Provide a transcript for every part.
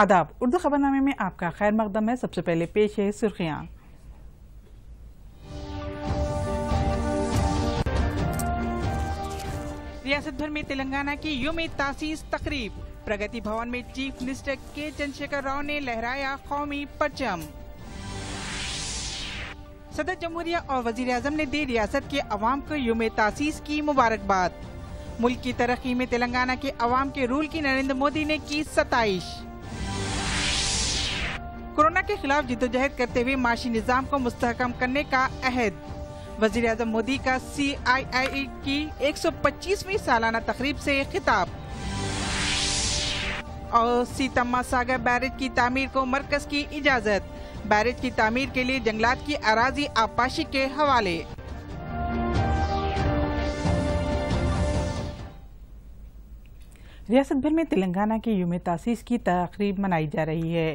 आदाब उर्दू खबरनामे में आपका खैर मकदम है सबसे पहले पेश है सुर्खियाँ रियासत भर में तेलंगाना की युम तासीस तकरीब प्रगति भवन में चीफ मिनिस्टर के चंद्रशेखर राव ने लहराया कौमी परचम सदर जमहूरिया और वजीर आजम ने दी रियासत के अवाम को युम तासीस की मुबारकबाद मुल्क की तरक्की में तेलंगाना के अवाम के रूल की नरेंद्र मोदी ने की सताइश कोरोना के खिलाफ जिदोजहद करते हुए माशी निज़ाम को मुस्तकम करने का अहद वजीर अजम मोदी का सी आई आई की एक सौ पच्चीसवीं सालाना तकरीब से खिताब और सीतम्मा सागर बैरेज की तमीर को मरकज की इजाज़त बैरेज की तमीर के लिए जंगलात की अराजी आपाशी के हवाले रियासत भर में तेलंगाना की यूम तासीस की तकरीब मनाई जा रही है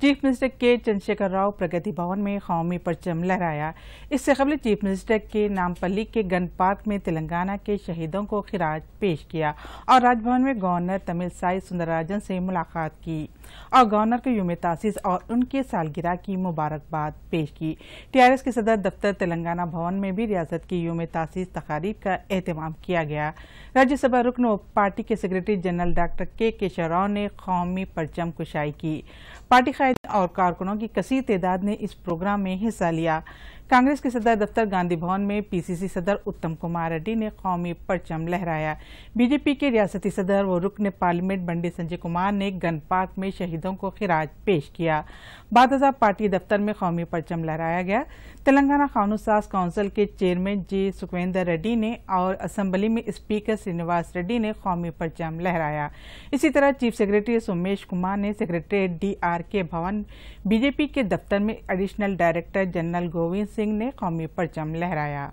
चीफ मिनिस्टर के चंद्रशेखर राव प्रगति भवन में कौमी परचम लहराया इससे कबल चीफ मिनिस्टर के नामपल्ली के गन पार्क में तेलंगाना के शहीदों को खिराज पेश किया और राजभवन में गवर्नर तमिल साई सुंदरराजन से मुलाकात की और गवर्नर को यूम तासीस और उनके सालगिरह की मुबारकबाद पेश की टीआरएस के सदर दफ्तर तेलंगाना भवन में भी रियासत की यूम तासीस तकारीब का एहतमाम किया गया राज्यसभा रुकन पार्टी के सेक्रेटरी जनरल डॉक्टर के केशव राव ने कौमी परचम कुशाई की पार्टी और कारकुनों की कसी तादाद ने इस प्रोग्राम में हिस्सा लिया कांग्रेस के सदर दफ्तर गांधी भवन में पीसीसी सदर उत्तम कुमार रेड्डी ने कौमी परचम लहराया बीजेपी के रियासती सदर व रुकन पार्लियामेंट बंडी संजय कुमार ने गनपात में शहीदों को खिराज पेश किया बाद पार्टी दफ्तर में कौमी परचम लहराया गया तेलंगाना कानून सास काउंसिल के चेयरमैन जे सुखविंदर रेड्डी ने और असम्बली में स्पीकर श्रीनिवास रेड्डी ने कौमी परचम लहराया इसी तरह चीफ सेक्रेटरी सोमेश कुमार ने सेक्रेटरी डी आर के भवन बीजेपी के दफ्तर में additional director general Govind Singh ने कौमी परचम लहराया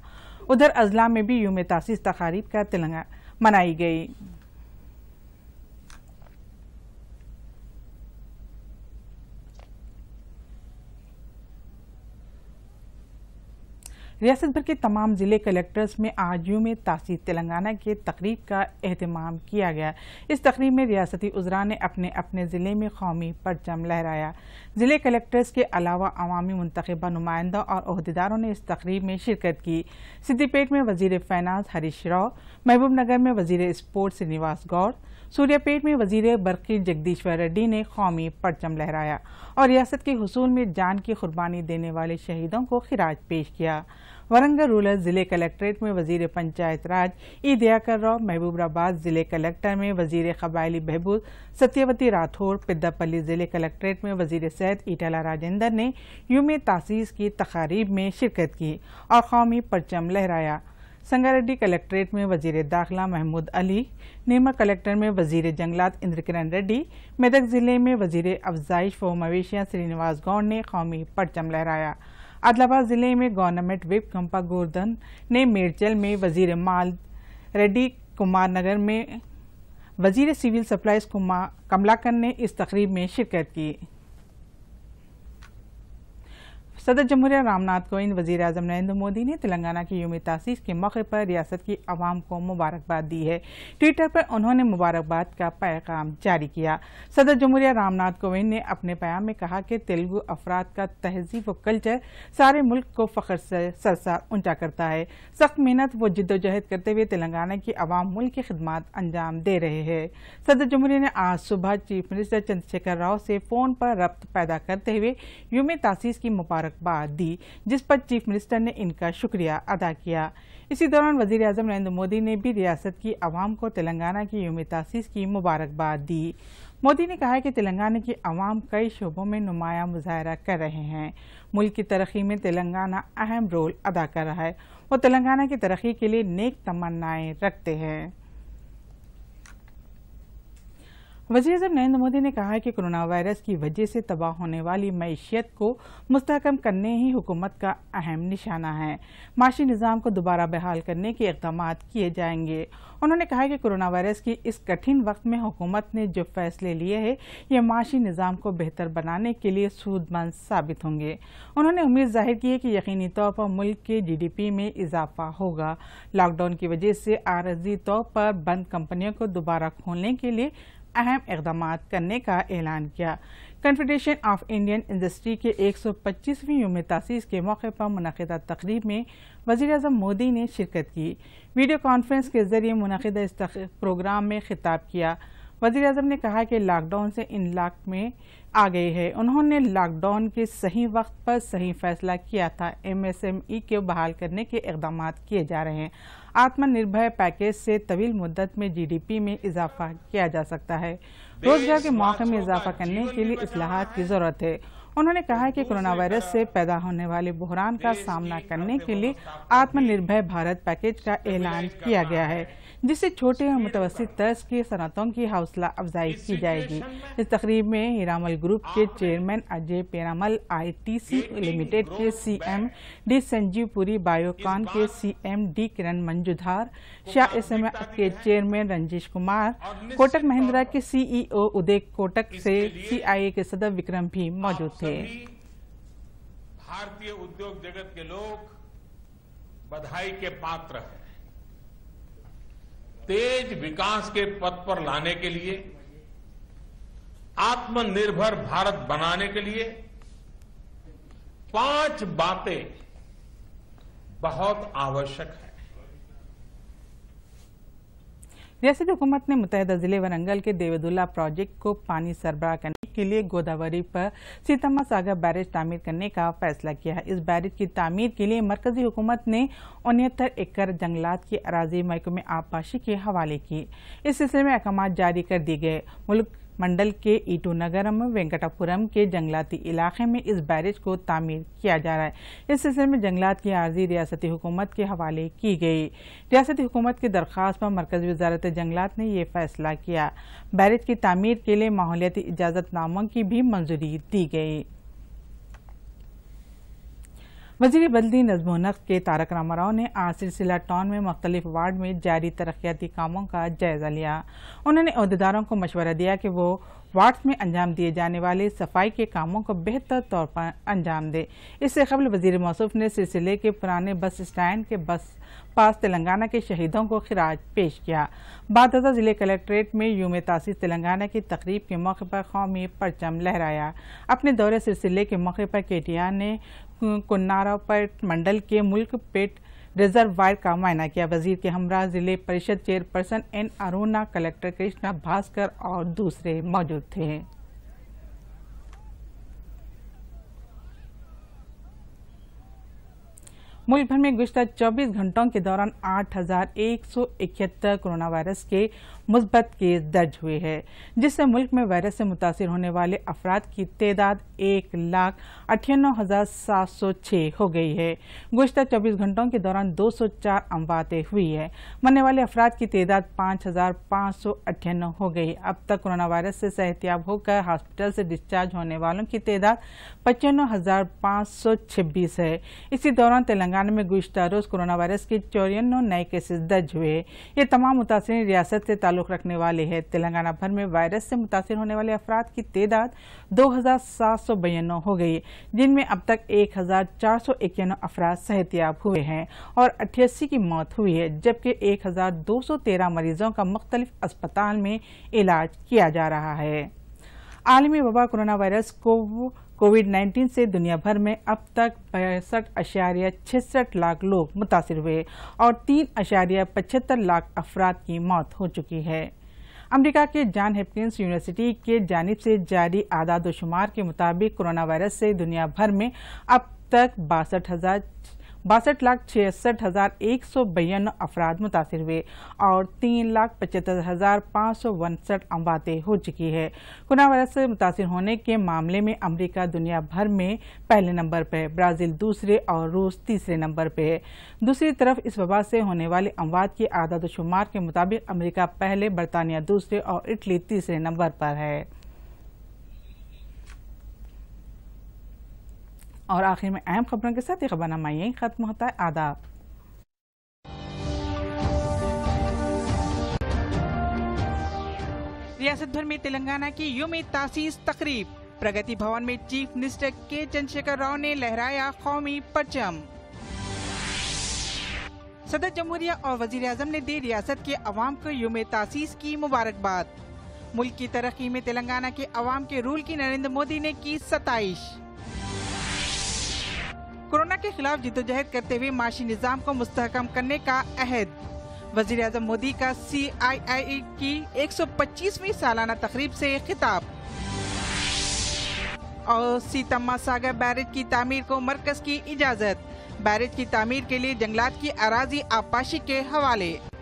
उधर अजला में भी यूम तासीस तकारीब का तिलंगा मनाई गई रियासत भर के तमाम ज़िले कलेक्टर्स में आज यू में तासी तेलंगाना के तकरीब का अहतमाम किया गया इस तकरीब में रियासती उजरा ने अपने अपने ज़िले में कौमी परचम लहराया ज़िले कलेक्टर्स के अलावा अवामी मंतबा नुमाइंदा और अहदेदारों ने इस तकरीब में शिरकत की सिद्दीपेट में वजीर फैनानस हरीश राव महबूब नगर में वजीर स्पोर्ट्स श्रीनिवास गौड़ सूर्यापेट में वजीर बरकी जगदीश्वर रेड्डी ने कौमी परचम लहराया और रियासत के हसूल में जान की कुर्बानी देने वाले शहीदों को खिराज पेश किया वरंगल रूरल जिले कलेक्ट्रेट में वजीर पंचायत राज ई दयाकर राव महबूबाबाद जिले कलेक्टर में वजीर कबायली बहबूद सत्यवती राठौर पिद्दापल्ली जिले कलेक्ट्रेट में वजीर सैद इटाला राजेंद्र ने यूम तासीस की तकारीब में शिरकत की और कौमी परचम लहराया संगारेड्डी कलेक्ट्रेट में वजीर दाखिला महमूद अली नीमा कलेक्टर में वजीर जंगलात इंद्र किरण रेड्डी मेदक जिले में वजीर अफजाइश व मवेशिया श्रीनिवास गौड़ ने कौमी परचम लहराया आदिलाबाद जिले में गवर्नमेंट विप कंपा गोर्धन ने मेरचल में वजीर माल रेड्डी कुमार नगर में वजीर सिविल सप्लाईज कमलाकर ने इस तकरीब में शिरकत की सदर जमहूरिया रामनाथ कोविंद वजीर अजम नरेंद्र मोदी ने तेलंगाना की यूमी तासीस के मौके पर रियासत की आवाम को मुबारकबाद दी है ट्विटर पर उन्होंने मुबारकबाद का पैगाम जारी किया सदर जमहूरिया रामनाथ कोविंद ने अपने पैगाम में कहा कि तेलुगु अफराद का तहजीब व कल्चर सारे मुल्क को फख्र से सरसा ऊंचा करता है सख्त मेहनत व जद्दोजहद करते हुए तेलंगाना की आवाम मुल्क की खिदमत अंजाम दे रहे हैं सदर जमहूरी ने आज सुबह चीफ मिनिस्टर चंद्रशेखर राव से फोन पर रब्त पैदा करते हुए यूमी तासीस की मुबारक मुबारकबाद दी जिस पर चीफ मिनिस्टर ने इनका शुक्रिया अदा किया इसी दौरान वजीर अजम नरेंद्र मोदी ने भी रियासत की आवाम को तेलंगाना की यूम तासीस की मुबारकबाद दी मोदी ने कहा कि तेलंगाना की आवाम कई शोबों में नुमाया मुजाहरा कर रहे हैं मुल्क की तरक्की में तेलंगाना अहम रोल अदा कर रहा है और तेलंगाना की तरक्की के लिए नेक तमन्नाएं रखते हैं वजी अजम नरेंद्र मोदी ने कहा है कि कोरोना वायरस की वजह से तबाह होने वाली मीशत को मुस्तकम करने ही हुकूमत का अहम निशाना है माशी निज़ाम को दोबारा बहाल करने के इकदाम किए जाएंगे उन्होंने कहा कि कोरोना वायरस की इस कठिन वक्त में हुकूमत ने जो फैसले लिए हैं ये माशी निज़ाम को बेहतर बनाने के लिए सूदमंद साबित होंगे उन्होंने उम्मीद जाहिर की है कि यकीनी तौर पर मुल्क के जी डी पी में इजाफा होगा लॉकडाउन की वजह से आरजी तौर पर बंद कंपनियों को दोबारा खोलने के लिए अहम इकदाम करने का ऐलान किया कन्फेडरेशन ऑफ इंडियन इंडस्ट्री के 125वीं योम तसीस के मौके पर मनदा तकरीब में वजी अजम मोदी ने शिरकत की वीडियो कॉन्फ्रेंस के जरिए मनदा इस प्रोग्राम में खिताब किया वजी अजम ने कहा कि लॉकडाउन से इन लाख में आ गई है उन्होंने लॉकडाउन के सही वक्त पर सही फैसला किया था एम एस एम ई के बहाल करने के इकदाम किए जा रहे हैं आत्मनिर्भर पैकेज से तवील मुद्दत में जीडीपी में इजाफा किया जा सकता है रोजगार के मौके में इजाफा करने के लिए असलाहत की जरूरत है उन्होंने कहा कि कोरोना वायरस से पैदा होने वाले बहरान का सामना करने के लिए आत्मनिर्भर भारत पैकेज का ऐलान किया गया है जिससे छोटे और मुतवसर तर्ज की सनतों की हौसला अफजाई की जाएगी इस तकरीब में हीरामल ग्रुप के chairman Ajay Piramal ITC limited के CM D Sanjeev Puri Biocon के CM D Kiran Mazumdar Shaw S के चेयरमैन रंजीश कुमार कोटक महिंद्रा के सीईओ उदय कोटक से सीआईए के सदर विक्रम भी मौजूद थे भारतीय उद्योग जगत के लोग बधाई के पात्र हैं तेज विकास के पथ पर लाने के लिए आत्मनिर्भर भारत बनाने के लिए पांच बातें बहुत आवश्यक है रियासत हुकूमत ने मुतहदा जिले वरंगल के देवदुल्ला प्रोजेक्ट को पानी सरबराह करने के लिए गोदावरी पर सीतामा सागर बैरेज तामीर करने का फैसला किया है इस बैरेज की तामीर के लिए मरकजी हुकूमत ने उनहत्तर एकड़ जंगलात की अराजी महकमे आबपाशी के हवाले की इस सिलसिले में अहकाम जारी कर दिए गए मुल्क मंडल के नगरम वेंकटापुरम के जंगलाती इलाके में इस बैरिज को तामीर किया जा रहा है इस सिलसिले में जंगलात की आर्जी रियासती हुकूमत के हवाले की गई रियासती हुकूमत की दरख्वास्त पर मरकजी वजारत जंगलात ने यह फैसला किया बैरिज की तामीर के लिए माहौलियाती इजाजतनामों की भी मंजूरी दी गई वजीर बल्दी नजमो नक के तारक रामा राव ने आज सिलसिला टाउन में मुख्तलिफ वार्ड में जारी तरक्याती कामों का जायजा लिया उन्होंने अहदेदारों को मशवरा दिया कि वो वार्ड्स में अंजाम दिए जाने वाले सफाई के कामों को बेहतर तौर पर अंजाम दे इससे कबल वजीर मौसफ ने सिलसिले के पुराने बस स्टैंड के बस पास तेलंगाना के शहीदों को खराज पेश किया बादजा जिले कलेक्ट्रेट में यूम तासीस तेलंगाना की तकरीब के मौके पर कौमी परचम लहराया अपने दौरे सिलसिले के मौके पर के टी आर ने कुन्नारा पर मंडल के मुल्क पेट रिजर्व वायर का मायना किया वजीर के हमरा जिले परिषद chairperson N Aruna collector Krishna Bhaskar और दूसरे मौजूद थे मुल्क भर में गुजत 24 घंटों के दौरान इकहत्तर कोरोना वायरस के मुस्बत केस दर्ज हुए हैं जिससे मुल्क में वायरस से मुतासर होने वाले अफराद की तदाद एक लाख अठानवे हज़ार सात सौ छः हो गई है गुजत चौबीस घंटों के दौरान दो सौ चार अमवातें हुई है मरने वाले अफराद की तदाद पाँच हज़ार पाँच सौ अठानवे हो गई अब तक कोरोना वायरस से सेहतियाब होकर हॉस्पिटल से डिस्चार्ज होने वालों की तदाद पचानवे हज़ार पाँच सौ छब्बीस है इसी दौरान तेलंगाना में गुजशत रोज़ कोरोना वायरस के चौरानवे नए केसेज दर्ज हुए ये तमाम मुतासरी रियासत से ताल्लुक रखने वाले है तेलंगाना भर में वायरस से मुतासर होने वाले अफराद की तदाद दो हो गई जिनमें अब तक एक अफराद सेहतियाब हुए हैं और अट्ठासी की मौत हुई है जबकि एक मरीजों का मुख्तलिफ अस्पताल में इलाज किया जा रहा है आलमी वबा कोरोना वायरस को कोविड 19 से दुनिया भर में अब तक पैंसठ अशारिया छसठ लाख लोग मुतासर हुए और तीन अशारिया पचहत्तर लाख अफराद की मौत हो चुकी है अमेरिका के जॉन हिपकिंस यूनिवर्सिटी के जानब से जारी आदाद शुमार के मुताबिक कोरोना वायरस से दुनिया भर में अब तक बासठ हजार बासठ लाख छियासठ हजार एक सौ बयान अफराध मुतासर हुए और तीन लाख पचहत्तर हजार पाँच सौ उनसठ अमवातें हो चुकी है कोरोना वायरस से मुतासर होने के मामले में अमरीका दुनिया भर में पहले नंबर पर है ब्राज़ील दूसरे और रूस तीसरे नंबर पर है दूसरी तरफ इस वबा से होने वाले अमवात की आदाद शुमार के मुताबिक अमरीका पहले बरतानिया दूसरे और इटली तीसरे नंबर पर है और आखिर में अहम खबरों के साथ ये खबरनामा यही खत्म होता है आदाब रियासत भर में तेलंगाना की यूम तासीस तकरीब प्रगति भवन में चीफ मिनिस्टर के चंद्रशेखर राव ने लहराया कौमी परचम सदर जमहूरिया और वजीर आजम ने दी रियासत के अवाम को यूम तासीस की मुबारकबाद मुल्क की तरक्की में तेलंगाना के अवाम के रूल की नरेंद्र मोदी ने की सताइश कोरोना के खिलाफ जिदोजहद करते हुए माशी निज़ाम को मुस्तकम करने का अहद वजीर अजम मोदी का सी आई आई की एक सौ पच्चीसवी सालाना तकरीब ऐसी खिताब और सीतम्मा सागर बैरेज की तमीर को मरकज की इजाज़त बैरेज की तमीर के लिए जंगलात की अराजी आपाशी के हवाले